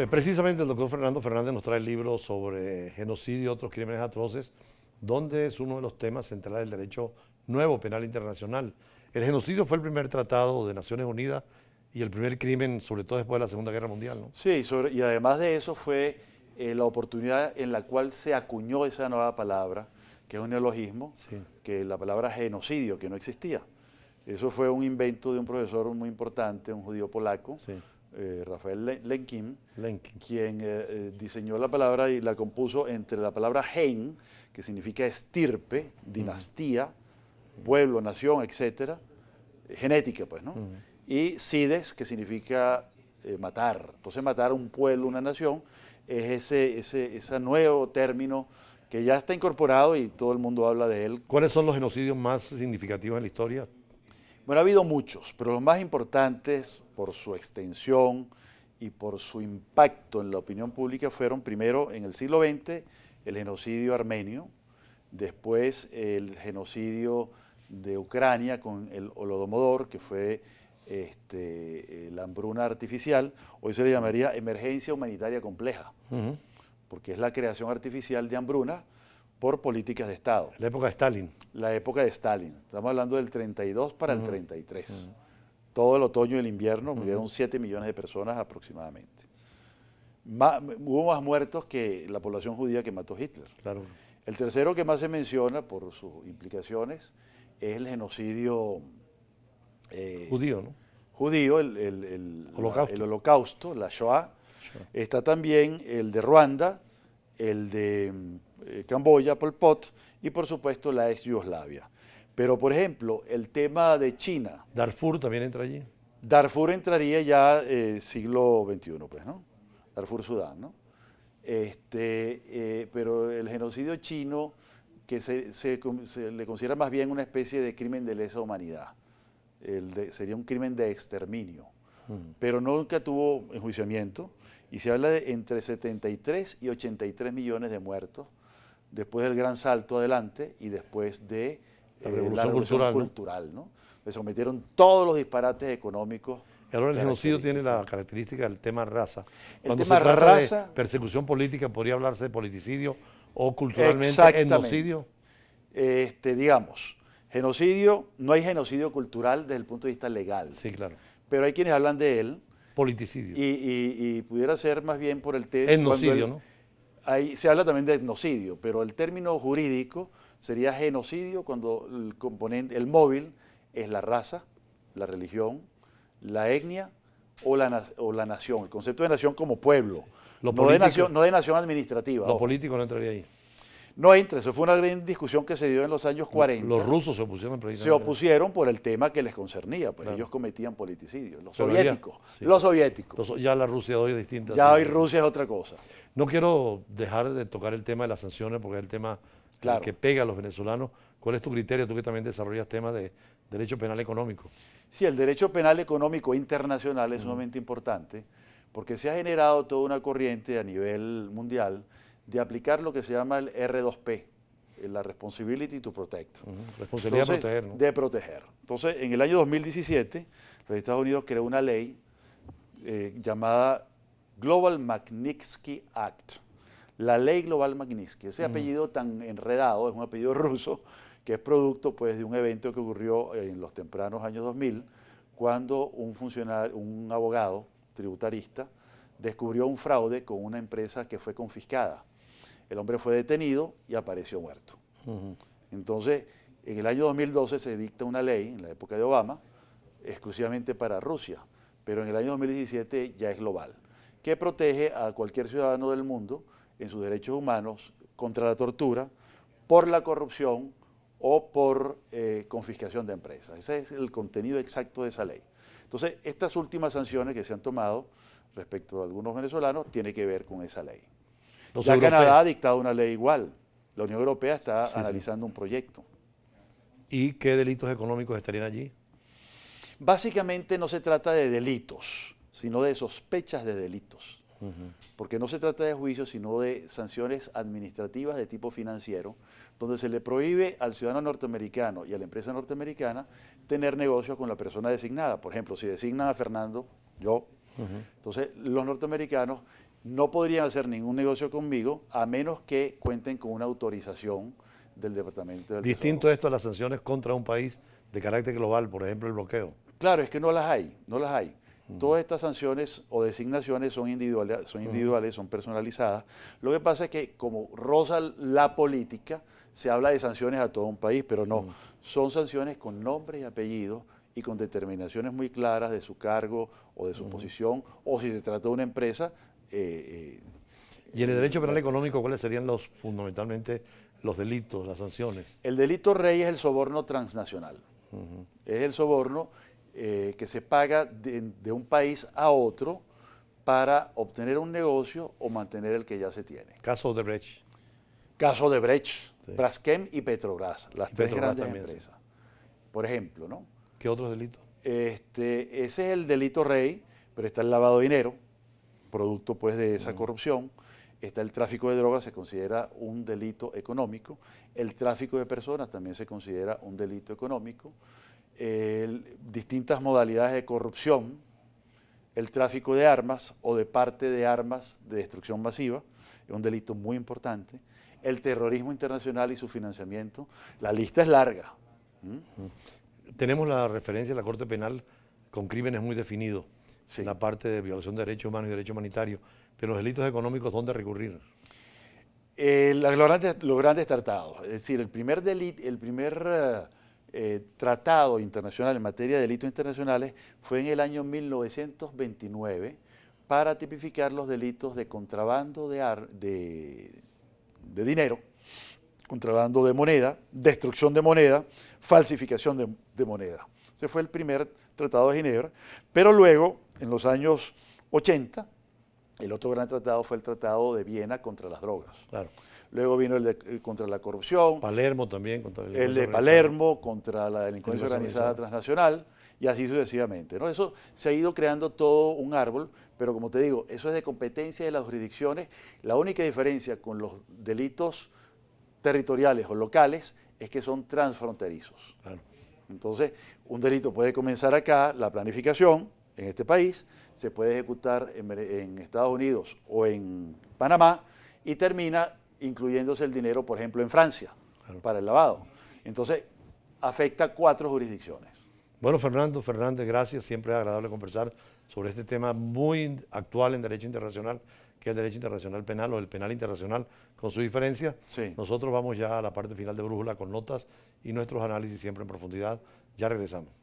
Eh, precisamente el doctor Fernando Fernández nos trae el libro sobre genocidio y otros crímenes atroces, donde es uno de los temas centrales del derecho nuevo penal internacional. El genocidio fue el primer tratado de Naciones Unidas y el primer crimen, sobre todo después de la Segunda Guerra Mundial. ¿no? Sí, y además de eso fue eh, la oportunidad en la cual se acuñó esa nueva palabra, que es un neologismo, que la palabra genocidio, que no existía. Eso fue un invento de un profesor muy importante, un judío polaco, sí. Eh, Rafael Lenkin, quien eh, eh, diseñó la palabra y la compuso entre la palabra gen, que significa estirpe, dinastía, pueblo, nación, etcétera, genética, pues, ¿no? Y cides, que significa matar. Entonces, matar un pueblo, una nación, es ese, ese, ese nuevo término que ya está incorporado y todo el mundo habla de él. ¿Cuáles son los genocidios más significativos en la historia bueno, ha habido muchos, pero los más importantes por su extensión y por su impacto en la opinión pública fueron primero en el siglo XX el genocidio armenio, después el genocidio de Ucrania con el Holodomodor, que fue este, eh, la hambruna artificial, hoy se le llamaría emergencia humanitaria compleja, porque es la creación artificial de hambruna por políticas de Estado. La época de Stalin. La época de Stalin. Estamos hablando del 32 para el 33. Todo el otoño y el invierno murieron 7 millones de personas aproximadamente. hubo más muertos que la población judía que mató Hitler. Claro. El tercero que más se menciona por sus implicaciones es el genocidio eh, judío, ¿no? el, holocausto. La, Shoah. Está también el de Ruanda, el de eh, Camboya, Pol Pot, y por supuesto la ex Yugoslavia. Pero, por ejemplo, el tema de China. Darfur también entra allí. Darfur entraría ya el eh, siglo XXI, pues, ¿no? Darfur, Sudán, ¿no? Este, eh, pero el genocidio chino, que se, le considera más bien una especie de crimen de lesa humanidad, el sería un crimen de exterminio, mm. pero nunca tuvo enjuiciamiento, y se habla de entre 73 y 83 millones de muertos después del gran salto adelante y después de eh, la revolución, cultural, cultural ¿no? Se sometieron todos los disparates económicos. ahora el genocidio tiene la característica del tema raza. Cuando se trata raza, persecución política, ¿podría hablarse de politicidio o culturalmente genocidio Este, digamos, genocidio, no hay genocidio cultural desde el punto de vista legal. Sí, claro. Pero hay quienes hablan de él y, pudiera ser más bien por el tema... ¿no? se habla también de etnocidio, pero el término jurídico sería genocidio cuando el componente, el móvil es la raza, la religión, la etnia o la, o la nación, el concepto de nación como pueblo, no, de nación, no de nación administrativa. Lo político no entraría ahí. No entra, eso fue una gran discusión que se dio en los años 40. Los rusos se opusieron Se opusieron por el tema que les concernía, porque ellos cometían politicidios, los soviéticos. Los soviéticos. ya la Rusia hoy es distinta. Ya hoy Rusia es otra cosa. No quiero dejar de tocar el tema de las sanciones porque es el tema eh, que pega a los venezolanos. ¿Cuál es tu criterio? Tú que también desarrollas temas de derecho penal económico. Sí, el derecho penal económico internacional es sumamente importante porque se ha generado toda una corriente a nivel mundial de aplicar lo que se llama el R2P, la Responsibility to Protect. Responsabilidad de proteger, De proteger. Entonces, en el año 2017, los Estados Unidos creó una ley eh, llamada Global Magnitsky Act. La ley Global Magnitsky, ese apellido tan enredado, es un apellido ruso, que es producto pues, de un evento que ocurrió en los tempranos años 2000, cuando un funcionario, un abogado tributarista, descubrió un fraude con una empresa que fue confiscada el hombre fue detenido y apareció muerto. Entonces, en el año 2012 se dicta una ley, en la época de Obama, exclusivamente para Rusia, pero en el año 2017 ya es global, que protege a cualquier ciudadano del mundo en sus derechos humanos contra la tortura por la corrupción o por eh, confiscación de empresas. Ese es el contenido exacto de esa ley. Entonces, estas últimas sanciones que se han tomado respecto a algunos venezolanos tiene que ver con esa ley. Los Canadá ha dictado una ley igual. La Unión Europea está analizando un proyecto. ¿Y qué delitos económicos estarían allí? Básicamente no se trata de delitos, sino de sospechas de delitos. Porque no se trata de juicios, sino de sanciones administrativas de tipo financiero, donde se le prohíbe al ciudadano norteamericano y a la empresa norteamericana tener negocios con la persona designada. Por ejemplo, si designan a Fernando, yo, entonces los norteamericanos no podrían hacer ningún negocio conmigo a menos que cuenten con una autorización del Departamento del Distinto esto a las sanciones contra un país de carácter global, por ejemplo, el bloqueo. Claro, es que no las hay, no las hay. Mm. Todas estas sanciones o designaciones son individuales, son, mm. individuales son personalizadas. Lo que pasa es que como rosa la política, se habla de sanciones a todo un país, pero no, mm. son sanciones con nombre y apellido y con determinaciones muy claras de su cargo o de su posición, o si se trata de una empresa, eh, ¿Y en el derecho penal económico cuáles serían los fundamentalmente los delitos, las sanciones? El delito rey es el soborno transnacional. Es el soborno eh, que se paga de, un país a otro para obtener un negocio o mantener el que ya se tiene. Caso de Brecht. Caso de Brecht, Braskem y Petrobras, las tres grandes empresas. Por ejemplo, ¿no? ¿Qué otros delitos? Este, ese es el delito rey, pero está el lavado de dinero producto pues de esa corrupción. Está el tráfico de drogas, se considera un delito económico. El tráfico de personas también se considera un delito económico. distintas modalidades de corrupción, el tráfico de armas o de parte de armas de destrucción masiva, es un delito muy importante. El terrorismo internacional y su financiamiento, la lista es larga. ¿Mm? Tenemos la referencia de la Corte Penal con crímenes muy definidos en la parte de violación de derechos humanos y derechos humanitarios, pero los delitos económicos, ¿dónde recurrir? Eh, los, grandes, tratados, es decir, el primer, delito, el primer eh, eh, tratado internacional en materia de delitos internacionales fue en el año 1929 para tipificar los delitos de contrabando de, dinero, contrabando de moneda, destrucción de moneda, falsificación de, de moneda. Ese fue el primer tratado de Ginebra, pero luego en los años 80, el otro gran tratado fue el Tratado de Viena contra las drogas. Claro. Luego vino el, eh, contra la corrupción. Palermo también contra El de Palermo contra la delincuencia organizada, transnacional y así sucesivamente. ¿no? Eso se ha ido creando todo un árbol, pero como te digo, eso es de competencia de las jurisdicciones. La única diferencia con los delitos territoriales o locales es que son transfronterizos. Entonces, un delito puede comenzar acá, la planificación, en este país, se puede ejecutar en, Estados Unidos o en Panamá y termina incluyéndose el dinero, por ejemplo, en Francia para el lavado. Entonces, afecta cuatro jurisdicciones. Bueno, Fernando Fernández, gracias. Siempre es agradable conversar sobre este tema muy actual en derecho internacional, que es el derecho internacional penal o el penal internacional, con su diferencia. Nosotros vamos ya a la parte final de Brújula con notas y nuestros análisis siempre en profundidad. Ya regresamos.